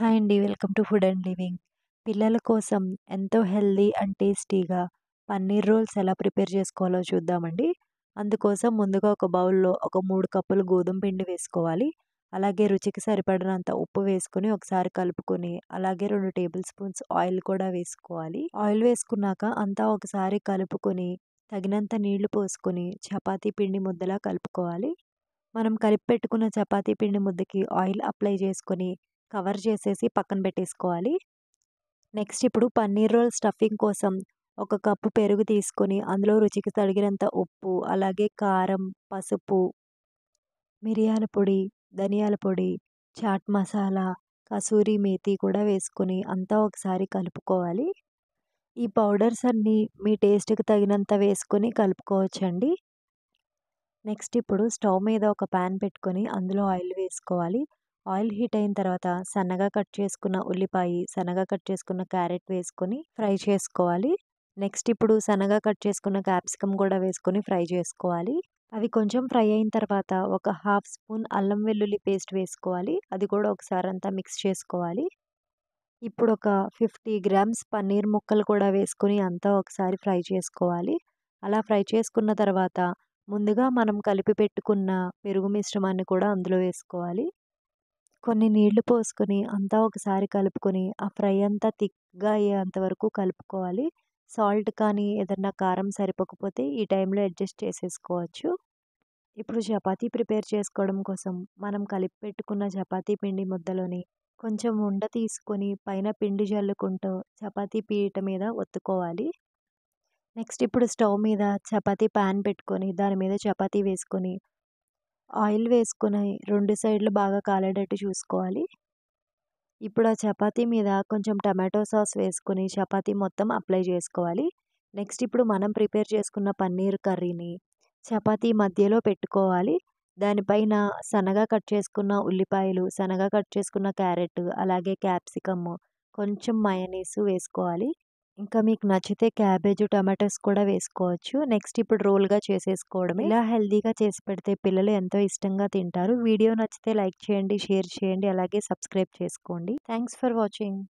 hi అండి welcome to food and living పిల్లల కోసం ఎంతో హెల్దీ అండ్ టేస్టీగా పన్నీర్ రోల్స్ ఎలా ప్రిపేర్ చేసుకోవాలో చూద్దామండి అందుకోసం ముందుగా ఒక బౌల్లో ఒక మూడు కప్పులు గోధుమ పిండి వేసుకోవాలి అలాగే రుచికి సరిపడినంత ఉప్పు వేసుకుని ఒకసారి కలుపుకొని అలాగే రెండు టేబుల్ స్పూన్స్ ఆయిల్ కూడా వేసుకోవాలి ఆయిల్ వేసుకున్నాక అంతా ఒకసారి కలుపుకొని తగినంత నీళ్లు పోసుకొని చపాతీ పిండి ముద్దలా కలుపుకోవాలి మనం కలిపి పెట్టుకున్న చపాతీ పిండి ముద్దకి ఆయిల్ అప్లై చేసుకొని కవర్ చేసేసి పక్కన పెట్టేసుకోవాలి నెక్స్ట్ ఇప్పుడు పన్నీర్ రోల్ స్టఫింగ్ కోసం ఒక కప్పు పెరుగు తీసుకొని అందులో రుచికి తగినంత ఉప్పు అలాగే కారం పసుపు మిరియాల పొడి ధనియాల పొడి చాట్ మసాలా కసూరి మేతి కూడా వేసుకొని అంతా ఒకసారి కలుపుకోవాలి ఈ పౌడర్స్ అన్నీ మీ టేస్ట్కి తగినంత వేసుకొని కలుపుకోవచ్చండి నెక్స్ట్ ఇప్పుడు స్టవ్ మీద ఒక ప్యాన్ పెట్టుకొని అందులో ఆయిల్ వేసుకోవాలి ఆయిల్ హీట్ అయిన తర్వాత సన్నగా కట్ చేసుకున్న ఉల్లిపాయ సన్నగా కట్ చేసుకున్న క్యారెట్ వేసుకొని ఫ్రై చేసుకోవాలి నెక్స్ట్ ఇప్పుడు సన్నగా కట్ చేసుకున్న క్యాప్సికమ్ కూడా వేసుకొని ఫ్రై చేసుకోవాలి అవి కొంచెం ఫ్రై అయిన తర్వాత ఒక హాఫ్ స్పూన్ అల్లం వెల్లుల్లి పేస్ట్ వేసుకోవాలి అది కూడా ఒకసారి అంతా మిక్స్ చేసుకోవాలి ఇప్పుడు ఒక ఫిఫ్టీ గ్రామ్స్ పన్నీర్ ముక్కలు కూడా వేసుకొని అంతా ఒకసారి ఫ్రై చేసుకోవాలి అలా ఫ్రై చేసుకున్న తర్వాత ముందుగా మనం కలిపి పెట్టుకున్న పెరుగు మిశ్రమాన్ని కూడా అందులో వేసుకోవాలి కొన్ని నీళ్ళు పోసుకొని అంతా ఒకసారి కలుపుకొని ఆ ఫ్రై అంతా థిక్గా అయ్యేంత వరకు కలుపుకోవాలి సాల్ట్ కానీ ఏదన్నా కారం సరిపోకపోతే ఈ టైంలో అడ్జస్ట్ చేసేసుకోవచ్చు ఇప్పుడు చపాతీ ప్రిపేర్ చేసుకోవడం కోసం మనం కలిపి పెట్టుకున్న చపాతీ పిండి ముద్దలోని కొంచెం ఉండ తీసుకొని పైన పిండి జల్లుకుంటూ చపాతీ పీట మీద ఒత్తుకోవాలి నెక్స్ట్ ఇప్పుడు స్టవ్ మీద చపాతీ ప్యాన్ పెట్టుకొని దాని మీద చపాతీ వేసుకొని ఆయిల్ వేసుకుని రెండు సైడ్లు బాగా కాలేటట్టు చూసుకోవాలి ఇప్పుడు ఆ చపాతీ మీద కొంచెం టమాటో సాస్ వేసుకుని చపాతీ మొత్తం అప్లై చేసుకోవాలి నెక్స్ట్ ఇప్పుడు మనం ప్రిపేర్ చేసుకున్న పన్నీర్ కర్రీని చపాతీ మధ్యలో పెట్టుకోవాలి దానిపైన సనగ కట్ చేసుకున్న ఉల్లిపాయలు సన్నగా కట్ చేసుకున్న క్యారెట్ అలాగే క్యాప్సికమ్ కొంచెం మయనీసు వేసుకోవాలి ఇంకా మీకు నచ్చితే క్యాబేజ్ టమాటోస్ కూడా వేసుకోవచ్చు నెక్స్ట్ ఇప్పుడు రోల్గా చేసేసుకోవడమే ఇలా హెల్దీగా చేసి పెడితే పిల్లలు ఎంతో ఇష్టంగా తింటారు వీడియో నచ్చితే లైక్ చేయండి షేర్ చేయండి అలాగే సబ్స్క్రైబ్ చేసుకోండి థ్యాంక్స్ ఫర్ వాచింగ్